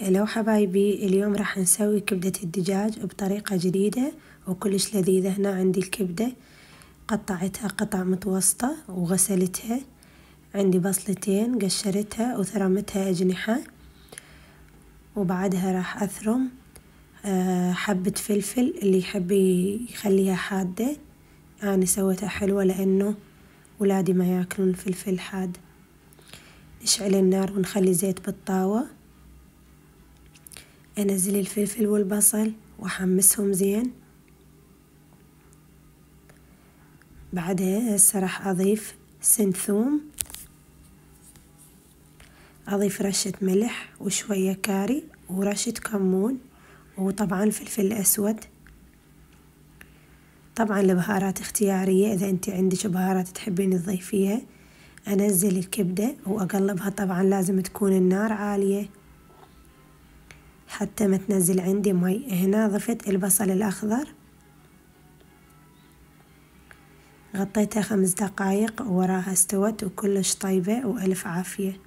لو حبايبي اليوم راح نسوي كبدة الدجاج بطريقة جديدة وكلش لذيذة هنا عندي الكبدة قطعتها قطع متوسطة وغسلتها عندي بصلتين قشرتها وثرمتها أجنحة وبعدها راح أثرم آه، حبة فلفل اللي يحب يخليها حادة أنا سويتها حلوة لأنه ولادي ما ياكلون فلفل حاد نشعل النار ونخلي زيت بالطاوة أنزل الفلفل والبصل وأحمسهم زين بعدها هسه راح أضيف سن ثوم أضيف رشة ملح وشوية كاري ورشة كمون وطبعا فلفل أسود طبعا البهارات اختيارية إذا أنت عندك بهارات تحبين تضيفيها أنزل الكبدة وأقلبها طبعا لازم تكون النار عالية حتى ما تنزل عندي مي هنا ضفت البصل الأخضر غطيتها خمس دقايق وراها استوت وكلش طيبة وألف عافية